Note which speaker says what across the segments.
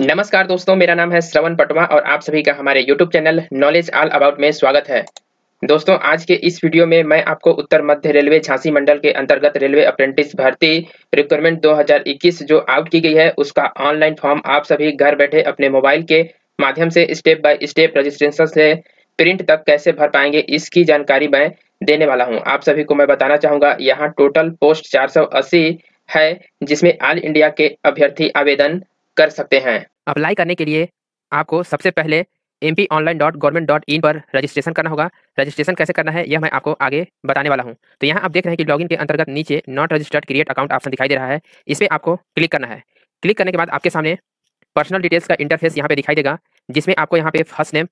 Speaker 1: नमस्कार दोस्तों मेरा नाम है श्रवण पटवा और आप सभी का हमारे YouTube channel knowledge all about में स्वागत है दोस्तों आज के इस वीडियो में मैं आपको उत्तर मध्य रेलवे झांसी मंडल के अंतर्गत रेलवे अप्रेंटिस भर्ती रिक्वायरमेंट 2021 जो आउट की गई है उसका ऑनलाइन फॉर्म आप सभी घर बैठे अपने मोबाइल के माध्यम से स्टेप बाय स्टेप रजिस्ट्रेशन से प्रिंट तक कैसे भर पाएंगे इसकी जानकारी मैं देने वाला हूँ आप सभी को मैं बताना चाहूँगा यहाँ टोटल पोस्ट चार है जिसमें ऑल इंडिया के अभ्यर्थी आवेदन कर सकते हैं अप्लाई करने के लिए आपको सबसे पहले M P online dot government dot in पर रजिस्ट्रेशन करना होगा रजिस्ट्रेशन कैसे करना है यह मैं आपको आगे बताने वाला हूँ तो यहाँ आप देख रहे हैं कि लॉगिन के अंतर्गत नीचे not registered create account option दिखाई दे रहा है इस पर आपको क्लिक करना है क्लिक करने के बाद आपके सामने पर्सनल डिटेल्स का इंटरफेस यहाँ पे दिखाई देगा जिसमें आपको यहाँ पे फर्स्ट नेम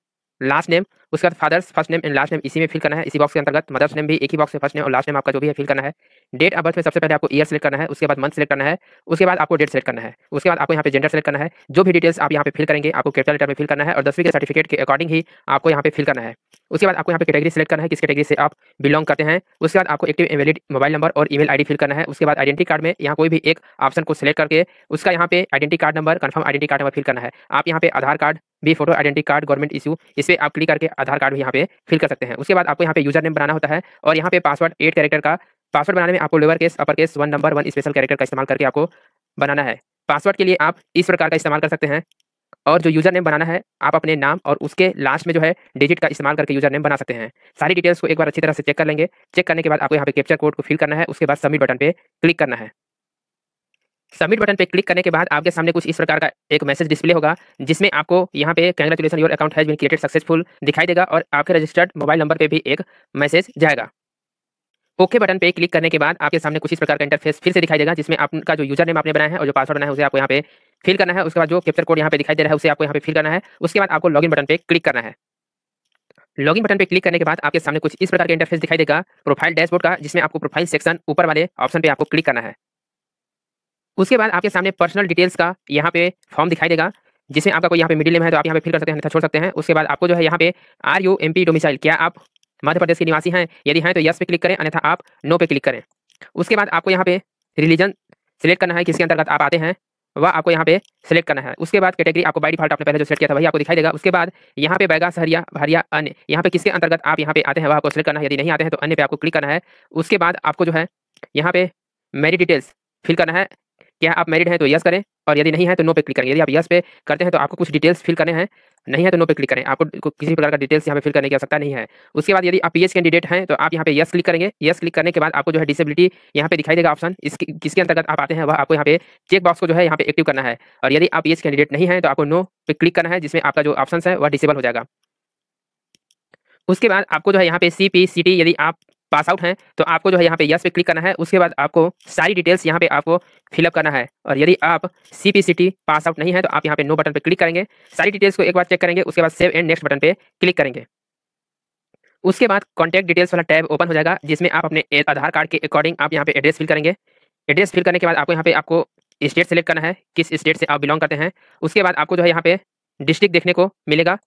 Speaker 1: लास्ट नेम उसके बाद father's first name and last name इसी में फिल करना है इसी बॉक्स के अंतर्गत मदर्स नेम भी एक ही बॉक्स में फर्स्ट नेम और लास्ट नेम आपका जो भी है फिल करना है डेट ऑफ बर्थ में सबसे पहले आपको ईयर सेलेक्ट करना है उसके बाद मंथ सेलेक्ट करना है उसके बाद आपको डेट सेलेक्ट करना है उसके बाद आपको यहाँ पे जेंडर सेलेक्ट करना है जो भी डिटेल्स आप यहाँ पे फिल करेंगे आपको कैपिटल लेटर में फिल करना है और दसवीं के सर्टिफिकेट के अकॉर्डिंग ही आपको यहाँ पे फिल करना है उसके बाद आपको यहाँ पे कैटेगरी सेलेक्ट करना है किस कैटेगरी से आप बिलोंग करते हैं उसके बाद आपको एक्टिव एवेलिड मोबाइल नंबर और ईमेल आईडी फिल करना है उसके बाद आइडेंटी कार्ड में यहाँ कोई भी एक ऑप्शन को सिलेक्ट करके उसका यहाँ पे identity card number confirm identity card number fill करना है आप यहाँ पे आधार कार्ड भी photo identity card government issue इस पर आप क्लिक करके आधार कार्ड भी यहाँ पे फिल कर सकते हैं उसके बाद आपको यहाँ पे यूजर नेम बनाना होता है और यहाँ पे पासवर्ड एट कैरेक्टर का पासवर्ड बनाने में आपको lower case upper case one number one special character का इस्तेमाल करके आपको बनाना है पासवर्ड के लिए आप इस प्रकार का इस्तेमाल कर सकते हैं और जो यूज़र नेम बनाना है आप अपने नाम और उसके लास्ट में जो है डिजिट का इस्तेमाल करके यूज़र नेम बना सकते हैं सारी डिटेल्स को एक बार अच्छी तरह से चेक कर लेंगे चेक करने के बाद आपको यहाँ पे कैप्चर कोड को फिल करना है उसके बाद सबमिट बटन पे क्लिक करना है सबमिट बटन पे क्लिक करने के बाद आपके सामने कुछ इस प्रकार का एक मैसेज डिस्प्ले होगा जिसमें आपको यहाँ पे congratulation your account has been created successful दिखाई देगा और आपके रजिस्टर्ड मोबाइल नंबर पे भी एक मैसेज जाएगा ओके बटन पे क्लिक करने के बाद आपके सामने कुछ इस प्रकार का इंटरफेस फिर से दिखाई देगा जिसमें आपका जो यूजर नेम आपने बनाया है और जो पासवर्ड बनाया है उसे आपको यहाँ पे फिल करना है उसके बाद जो कैप्चर कोड यहाँ पे दिखाई दे रहा है उसे आपको यहाँ पे फिल करना है उसके बाद आपको लॉगिन बटन पे क्लिक करना है लॉगिन बटन पे क्लिक करने के बाद आपके सामने कुछ इस प्रकार का इंटरफेस दिखाई देगा प्रोफाइल डैशबोर्ड का जिसमें आपको प्रोफाइल सेक्शन ऊपर वाले ऑप्शन पे आपको क्लिक करना है उसके बाद आपके सामने पर्सनल डिटेल्स का यहाँ पे फॉर्म दिखाई देगा जिसमें आपका कोई यहाँ पे मिडिल नेम है तो आप यहाँ पे फिल कर सकते हैं छोड़ सकते हैं उसके बाद आपको जो है यहाँ पे are you M P domicile क्या आप मध्य प्रदेश के निवासी हैं यदि हैं तो यस पे क्लिक करें अन्यथा आप नो पे क्लिक करें उसके बाद आपको यहाँ पे रिलीजन सेलेक्ट करना है किसके अंतर्गत आप आते हैं वह आपको यहाँ पे सेलेक्ट करना है उसके बाद कैटेगरी आपको बाई डिफॉल्ट आपने पहले जो सेलेक्ट किया था वही आपको दिखाई देगा उसके बाद यहाँ पे बैगा सहरिया भरिया अन्य यहाँ पे किसके अंतर्गत आप यहाँ पे आते हैं वह आपको सेलेक्ट करना है यदि नहीं आते हैं तो अन्य पे आपको क्लिक करना है उसके बाद आपको जो है यहाँ पे मेरी डिटेल्स फिल करना है क्या आप मैरिड हैं तो यस करें और यदि नहीं है तो नो पे क्लिक करें यदि आप यस पे करते हैं तो आपको कुछ डिटेल्स फिल करने हैं नहीं है तो नो पे क्लिक करें आपको किसी प्रकार का डिटेल्स यहाँ पे फिल करने की आवश्यकता नहीं है उसके बाद यदि आप पी कैंडिडेट हैं तो आप यहाँ पे यस क्लिक करेंगे यस क्लिक करने के बाद आपको जो है डिसेबिलिटी यहाँ पे दिखाई देगा ऑप्शन इस किसके अंतर्गत आप आते हैं वह आपको यहाँ पे चेक बॉक्स को जो है यहाँ पे एक्टिव करना है और यदि आप पीएच कैंडिडेट नहीं है तो आपको नो पे क्लिक करना है जिसमें आपका जो ऑप्शन है वह डिसेबल हो जाएगा उसके बाद आपको जो है यहाँ पे सी पी सी टी यदि आप पास आउट हैं तो आपको जो है यहाँ पे यस पे क्लिक करना है उसके बाद आपको सारी डिटेल्स यहाँ पे आपको फिलअप करना है और यदि आप C P C T pass out नहीं है तो आप यहाँ पे नो बटन पे क्लिक करेंगे सारी डिटेल्स को एक बार चेक करेंगे उसके बाद सेव एंड नेक्स्ट बटन पे क्लिक करेंगे उसके बाद कॉन्टैक्ट डिटेल्स वाला टैब ओपन हो जाएगा जिसमें आप अपने आधार कार्ड के अकॉर्डिंग आप यहाँ पे एड्रेस फिल करेंगे एड्रेस फिल करने के बाद आपको यहाँ पे आपको स्टेट सेलेक्ट करना है किस स्टेट से आप बिलोंग करते हैं उसके बाद आपको जो है यहाँ पे डिस्ट्रिक्ट देखने को मिलेगा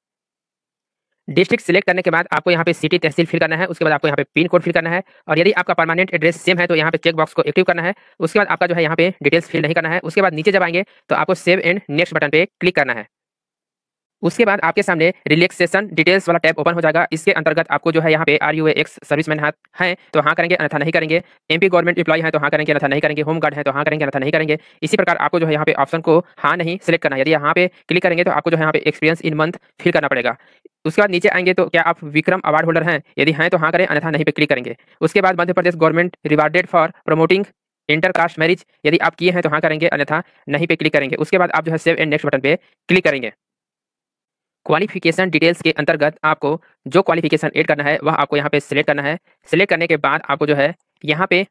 Speaker 1: डिस्ट्रिक्ट सिलेक्ट करने के बाद आपको यहाँ पे सिटी तहसील फिल करना है उसके बाद आपको यहाँ पे पिन कोड फिल करना है और यदि आपका परमानेंट एड्रेस सेम है तो यहाँ पे चेक बॉक्स को एक्टिव करना है उसके बाद आपका जो है यहाँ पे डिटेल्स फिल नहीं करना है उसके बाद नीचे जब आएंगे तो आपको सेव एंड नेक्स्ट बटन पे क्लिक करना है उसके बाद आपके सामने रिलेक्सेशन डिटेल्स वाला टैब ओपन हो जाएगा इसके अंतर्गत आपको जो है यहाँ पे आर यू एक्स सर्विस हाथ है तो हाँ करेंगे अन्यथा नहीं करेंगे एमपी गवर्नमेंट इंप्लाई है तो हाँ करेंगे अन्यथा नहीं करेंगे होम गार्ड है तो हाँ करेंगे अन्यथा नहीं करेंगे इसी प्रकार आपको जो है यहाँ पे ऑप्शन को हाँ नहीं सिलेक्ट करना यदि यहाँ पे क्लिक करेंगे तो आपको जो है यहाँ पे एक्सपीरियंस इन मंथ फिल करना पड़ेगा उसके बाद नीचे आएंगे तो क्या आप विक्रम अवार्ड होल्डर हैं यदि हैं तो हाँ करें अन्यथा नहीं पे क्लिक करेंगे उसके बाद Madhya Pradesh government rewarded for promoting inter caste marriage यदि आप किए हैं तो हाँ करेंगे अन्यथा नहीं पे क्लिक करेंगे उसके बाद आप जो है सेव एंड नेक्स्ट बटन पे क्लिक करेंगे क्वालिफिकेशन डिटेल्स के अंतर्गत आपको जो क्वालिफिकेशन एड करना है वह आपको यहाँ पे सिलेक्ट करना है सिलेक्ट करने के बाद आपको जो है यहाँ पे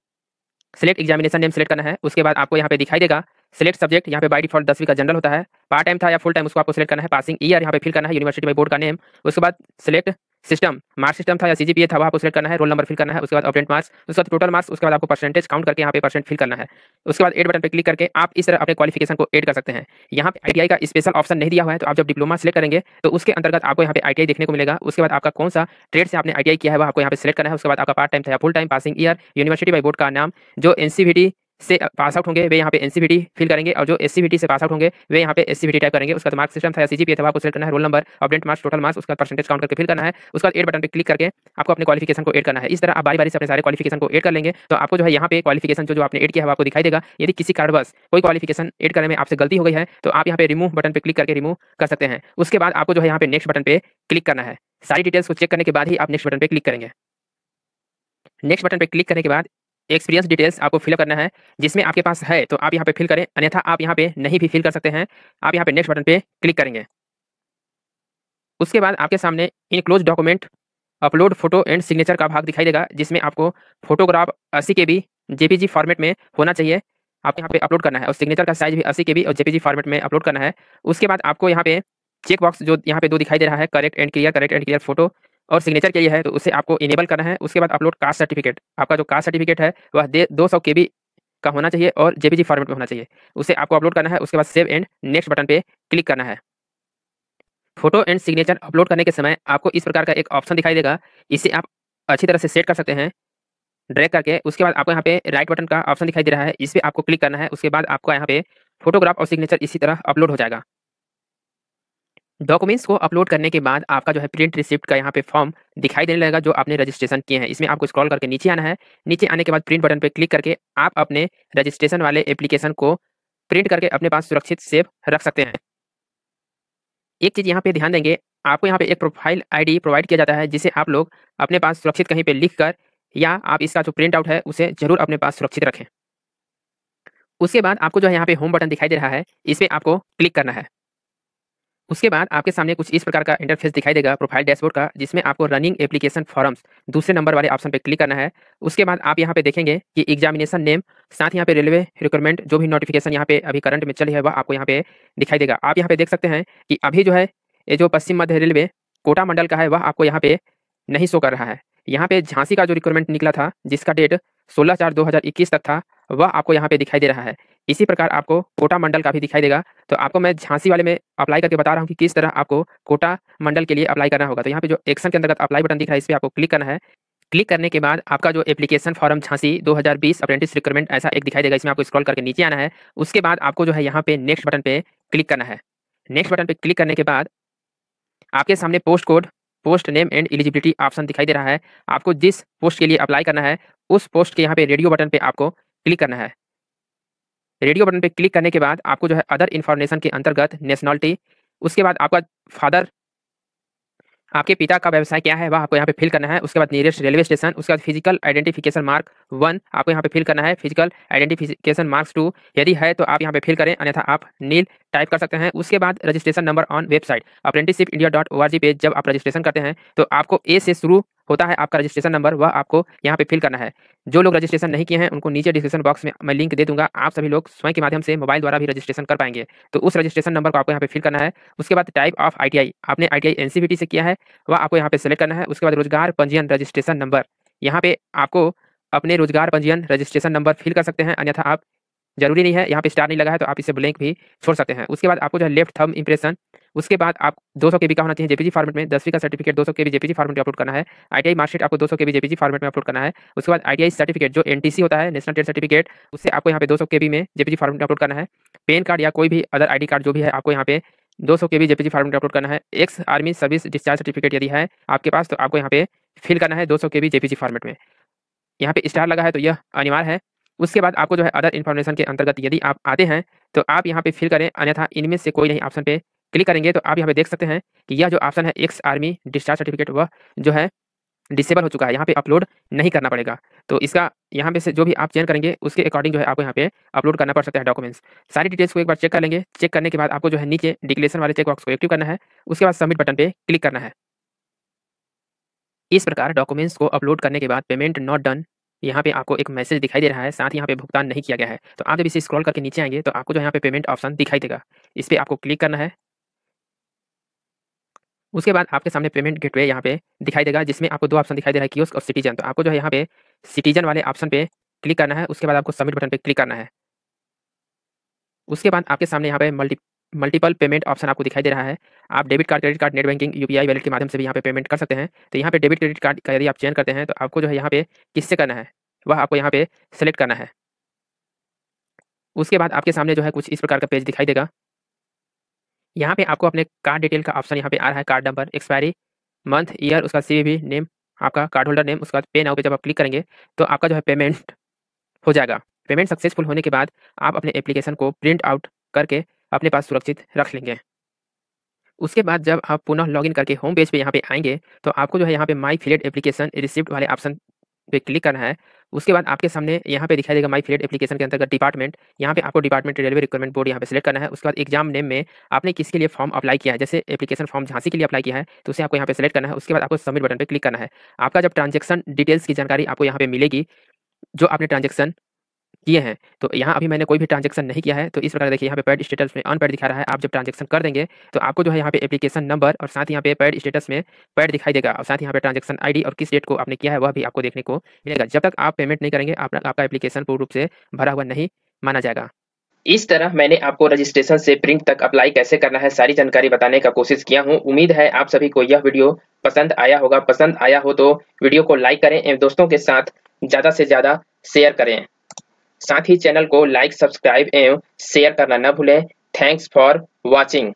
Speaker 1: सिलेक्ट एग्जामिनेशन नेम सिलेक्ट करना है उसके बाद आपको यहाँ पे दिखाई देगा सिलेक्ट सब्जेक्ट यहाँ पे बाई डिफॉल्ट दसवीं का जनरल होता है पार्ट टाइम था या फुल टाइम उसको आपको सिलेक्ट करना है पासिंग ईयर यहाँ पे फिल करना है यूनिवर्सिटी में बोर्ड का नेम उसके बाद सिलेक्ट सिस्टम मार्क्स सिस्टम था या सी था वहाँ को सिलेक्ट करना है रोल नंबर फिल करना है उसके बाद ऑपरेंट मार्क्स उसके बाद टोटल मार्क्स उसके बाद आपको परसेंटेज काउंट करके यहाँ पे परसेंट फिल करना है उसके बाद एड बटन पर क्लिक करके आप इस तरह अपने क्वालिफिकेशन को एड कर सकते हैं यहाँ पे आई का स्पेशल ऑप्शन नहीं दिया हुआ है तो आप जब डिप्लोमा सिलेक्ट करेंगे तो उसके अंतर्गत आपको यहाँ पे आई देखने को मिलेगा उसके बाद आपका कौन सा ट्रेड से आपने आई किया है वो आपको यहाँ पे सिलेक्ट करना है उसके बाद आपका पार्ट टाइम था या full time passing year university by board का नाम जो एन से पास आउट होंगे वे यहाँ पे एनसीबीटी फिल करेंगे और जो एससीबीटी से पास आउट होंगे वे यहाँ पे एससीबीटी टाइप करेंगे उसका मार्क्स तो सिस्टम था या था आपको सेलेक्ट करना है roll number update marks total marks उसका परसेंटेज काउंट करके फिल करना है उसका एड बटन पे क्लिक करके आपको अपने क्वालिफिकेशन को एड करना है इस तरह आप बारी बारी से अपने सारे क्वालिफिकेशन को एड कर लेंगे तो आपको जो है यहाँ पे क्वालिफिकेशन जो जो आपने एड किया है आपको दिखाई देगा यदि किसी कारणवश कोई क्वालिफिकेशन एड करने में आपसे गलती हो गई है तो आप यहाँ पे रिमूव बटन पर क्लिक करके रिमूव कर सकते हैं उसके बाद आपको जो है यहाँ पे नेक्स्ट बटन पे क्लिक करना है सारी डिटेल्स को चेक करने के बाद ही आप नेक्स्ट बटन पे क्लिक करेंगे नेक्स्ट बटन पे क्लिक करने के बाद एक्सपीरियंस डिटेल्स आपको फिलअप करना है जिसमें आपके पास है तो आप यहाँ पे फिल करें अन्यथा आप यहाँ पे नहीं भी फिल कर सकते हैं आप यहाँ पे नेक्स्ट बटन पे क्लिक करेंगे उसके बाद आपके सामने enclose document upload photo and signature का भाग दिखाई देगा जिसमें आपको फोटोग्राफ अस्सी के बी जी फॉर्मेट में होना चाहिए आपको यहाँ पे अपलोड करना है और सिग्नेचर का साइज भी अस्सी के बी और जेपीजी फॉर्मेट में अपलोड करना है उसके बाद आपको यहाँ पे चेक बॉक्स जो यहाँ पे दो दिखाई दे रहा है correct and clear correct and clear photo और सिग्नेचर के लिए है तो उसे आपको इनेबल करना है उसके बाद अपलोड कास्ट सर्टिफिकेट आपका जो कास्ट सर्टिफिकेट है वह दो सौ के बी का होना चाहिए और जेपीजी फॉर्मेट में होना चाहिए उसे आपको अपलोड करना है उसके बाद सेव एंड नेक्स्ट बटन पे क्लिक करना है फोटो एंड सिग्नेचर अपलोड करने के समय आपको इस प्रकार का एक ऑप्शन दिखाई देगा इसे आप अच्छी तरह से सेट कर सकते हैं ड्रैग करके उसके बाद आपको यहाँ पे राइट बटन का ऑप्शन दिखाई दे रहा है इस पर आपको क्लिक करना है उसके बाद आपको यहाँ पे फोटोग्राफ और सिग्नेचर इसी तरह अपलोड हो जाएगा डॉक्यूमेंट्स को अपलोड करने के बाद आपका जो है प्रिंट रिसिप्ट का यहाँ पे फॉर्म दिखाई देने लगेगा जो आपने रजिस्ट्रेशन किए हैं इसमें आपको स्क्रॉल करके नीचे आना है नीचे आने के बाद प्रिंट बटन पर क्लिक करके आप अपने रजिस्ट्रेशन वाले एप्लीकेशन को प्रिंट करके अपने पास सुरक्षित सेव रख सकते हैं एक चीज़ यहाँ पे ध्यान देंगे आपको यहाँ पे एक प्रोफाइल आईडी प्रोवाइड किया जाता है जिसे आप लोग अपने पास सुरक्षित कहीं पे लिखकर या आप इसका जो प्रिंट आउट है उसे जरूर अपने पास सुरक्षित रखें उसके बाद आपको जो है यहाँ पे होम बटन दिखाई दे रहा है इस पर आपको क्लिक करना है उसके बाद आपके सामने कुछ इस प्रकार का इंटरफेस दिखाई देगा प्रोफाइल डैशबोर्ड का जिसमें आपको रनिंग एप्लीकेशन फॉर्म्स दूसरे नंबर वाले ऑप्शन पर क्लिक करना है उसके बाद आप यहाँ पे देखेंगे कि एग्जामिनेशन नेम साथ यहाँ पे रेलवे रिक्वायरमेंट जो भी नोटिफिकेशन यहाँ पे अभी करंट में चली है वह आपको यहाँ पे दिखाई देगा आप यहाँ पे देख सकते हैं कि अभी जो है ये जो पश्चिम मध्य रेलवे कोटा मंडल का है वह आपको यहाँ पे नहीं शो कर रहा है यहाँ पे झांसी का जो रिक्वायरमेंट निकला था जिसका डेट सोलह चार दो तक था वह आपको यहाँ पे दिखाई दे रहा है इसी प्रकार आपको कोटा मंडल का भी दिखाई देगा तो आपको मैं झांसी वाले में अप्लाई करके बता रहा हूँ कि किस तरह आपको कोटा मंडल के लिए अप्लाई करना होगा तो यहाँ पे जो एक्शन के अंतर्गत अप्लाई बटन दिख रहा है इस पर आपको क्लिक करना है क्लिक करने के बाद आपका जो application form Jhansi 2020 apprentice recruitment ऐसा एक दिखाई देगा इसमें आपको स्क्रॉल करके नीचे आना है उसके बाद आपको जो है यहाँ पे नेक्स्ट बटन पे क्लिक करना है नेक्स्ट बटन पे क्लिक करने के बाद आपके सामने post code post name and eligibility option दिखाई दे रहा है आपको जिस पोस्ट के लिए अप्लाई करना है उस पोस्ट के यहाँ पे रेडियो बटन पे आपको क्लिक करना है रेडियो बटन पर क्लिक करने के बाद आपको जो है अदर इन्फॉर्मेशन के अंतर्गत नेशनलिटी उसके बाद आपका फादर आपके पिता का व्यवसाय क्या है वह आपको यहाँ पे फिल करना है उसके बाद नियरेस्ट रेलवे स्टेशन उसके बाद फिजिकल आइडेंटिफिकेशन मार्क वन आपको यहाँ पे फिल करना है फिजिकल आइडेंटिफिकेशन मार्क्स टू यदि है तो आप यहाँ पे फिल करें अन्यथा आप नील टाइप कर सकते हैं उसके बाद registration number on website apprenticeship India dot O R G पे जब आप रजिस्ट्रेशन करते हैं तो आपको ए से शुरू होता है आपका रजिस्ट्रेशन नंबर वह आपको यहाँ पे फिल करना है जो लोग रजिस्ट्रेशन नहीं किए हैं उनको नीचे डिस्क्रिप्शन बॉक्स में मैं लिंक दे दूंगा आप सभी लोग स्वयं के माध्यम से मोबाइल द्वारा भी रजिस्ट्रेशन कर पाएंगे तो उस रजिस्ट्रेशन नंबर को आपको यहाँ पे फिल करना है उसके बाद टाइप ऑफ आई आपने आई टी से किया है वह आपको यहाँ पे सेलेक्ट करना है उसके बाद रोजगार पंजीयन रजिस्ट्रेशन नंबर यहाँ पे आपको अपने रोजगार पंजीयन रजिस्ट्रेशन नंबर फिल कर सकते हैं अन्यथा आप जरूरी नहीं है यहाँ पे स्टार नहीं लगा है तो आप इसे ब्लैंक भी छोड़ सकते हैं उसके बाद आपको जो है लेफ्ट थम इंप्रेशन उसके बाद आप 200 बी का होना चाहिए जेपीजी फॉर्मेट में दसवीं का सर्टिफिकेट 200 बी जेपीजी फॉर्मेट में अपलोड करना है आईटीआई मार्कशीट आपको 200 बी जेपीजी फॉर्मेट में अपलोड करना है उसके बाद आईटीआई सर्टिफिकेट जो एनटीसी होता है नेशनल ट्रेड सर्टिफिकेट उससे आपको यहाँ पे दो सौ में जेपीजी फॉर्मेट में अपलोड करना है पेन कार्ड या कोई भी अदर डी कार्ड जो भी है आपको यहाँ पे दो सौ के बी जेपीजी फॉर्मेट अपलोड करना है ex army service discharge certificate यदि है आपके पास तो आपको यहाँ पे फिल करना है दो सौ के बी जेपीजी फॉर्मेट में यहाँ पे स्टार लगा है तो यह अनिवार्य है उसके बाद आपको जो है अदर इन्फॉर्मेशन के अंतर्गत यदि आप आते हैं तो आप यहाँ पे फिल करें अन्यथा इनमें से कोई नहीं ऑप्शन पे क्लिक करेंगे तो आप यहाँ पे देख सकते हैं कि यह जो ऑप्शन है एक्स आर्मी डिस्चार्ज सर्टिफिकेट वह जो है डिसेबल हो चुका है यहाँ पे अपलोड नहीं करना पड़ेगा तो इसका यहाँ पे से जो भी आप चेंज करेंगे उसके अकॉर्डिंग जो है आपको यहाँ पे अपलोड करना पड़ सकता है डॉक्यूमेंट्स सारी डिटेल्स को एक बार चेक कर लेंगे चेक करने के बाद आपको जो है नीचे डिक्लेशन वाले चेक बॉक्स को एक्टिव करना है उसके बाद सबमिट बटन पर क्लिक करना है इस प्रकार डॉक्यूमेंट्स को अपलोड करने के बाद पेमेंट नॉट डन यहाँ पे आपको एक मैसेज दिखाई दे रहा है साथ ही यहाँ पे भुगतान नहीं किया गया है तो आप जब इसे स्क्रॉल करके नीचे आएंगे तो आपको जो यहाँ पे पेमेंट ऑप्शन दिखाई देगा इस पर आपको क्लिक करना है उसके बाद आपके सामने पेमेंट गेटवे यहाँ पे दिखाई देगा जिसमें आपको दो ऑप्शन दिखाई दे रहा है कि और सिटीजन तो आपको जो है यहाँ पे सिटीजन वाले ऑप्शन पे क्लिक करना है उसके बाद आपको सबमिट बटन पे क्लिक करना है उसके बाद आपके सामने यहाँ पे मल्टी मल्टीपल पेमेंट ऑप्शन आपको दिखाई दे रहा है आप debit card credit card net banking U P I wallet के माध्यम से भी यहाँ पे पेमेंट कर सकते हैं तो यहाँ पे डेबिट क्रेडिट कार्ड का यदि आप चयन करते हैं तो आपको जो है यहाँ पे किससे करना है वह आपको यहाँ पे सेलेक्ट करना है उसके बाद आपके सामने जो है कुछ इस प्रकार का पेज दिखाई देगा यहाँ पे आपको अपने कार्ड डिटेल का ऑप्शन यहाँ पे आ रहा है card number expiry month year उसका सी नेम आपका कार्ड होल्डर नेम उसका पे नाउ पे जब आप क्लिक करेंगे तो आपका जो है पेमेंट हो जाएगा पेमेंट सक्सेसफुल होने के बाद आप अपने एप्लीकेशन को प्रिंट आउट करके अपने पास सुरक्षित रख लेंगे उसके बाद जब आप पुनः लॉगिन करके होम पेज पे यहाँ पे आएंगे तो आपको जो है यहाँ पे माई फिलेट एप्लीकेशन रिसिप्ट वाले ऑप्शन पे क्लिक करना है उसके बाद आपके सामने यहाँ पे दिखाई देगा माई फिलेट एप्लीकेशन के अंतर्गत डिपार्टमेंट यहाँ पे आपको डिपार्टमेंट रेलवे रिक्वायरमेंट बोर्ड यहाँ पे सिलेक्ट करना है उसके बाद एग्जाम नेम में आपने किसके लिए फॉर्म अप्लाई किया है जैसे एप्लीकेशन फॉर्म झांसी के लिए अप्लाई किया है तो उसे आपको यहाँ पे सिलेक्ट करना है उसके बाद आपको सबमिट बटन पर क्लिक करना है आपका जब ट्रांजेक्शन डिटेल्स की जानकारी आपको यहाँ पे मिलेगी जो आपने ट्रांजेक्शन किए हैं तो यहाँ अभी मैंने कोई भी ट्रांजेक्शन नहीं किया है तो इस प्रकार देखिए यहाँ पे पेड स्टेटस में अनपेड दिखा रहा है आप जब ट्रांजेक्शन कर देंगे तो आपको जो है यहाँ पे एप्लीकेशन नंबर और साथ यहाँ पे पेड स्टेटस में पेड दिखाई देगा और साथ यहाँ पे ट्रांजेक्शन आईडी और किस डेट को आपने किया है वह भी आपको देखने को मिलेगा जब तक आप पेमेंट नहीं करेंगे आप, आपका एप्लीकेशन पूर्ण रूप से भरा हुआ नहीं माना जाएगा इस तरह मैंने आपको रजिस्ट्रेशन से प्रिंट तक अप्लाई कैसे करना है सारी जानकारी बताने का कोशिश किया हूँ उम्मीद है आप सभी को यह वीडियो पसंद आया होगा पसंद आया हो तो वीडियो को लाइक करें एवं दोस्तों के साथ ज़्यादा से ज़्यादा शेयर करें साथ ही चैनल को लाइक सब्सक्राइब एवं शेयर करना न भूलें थैंक्स फॉर वॉचिंग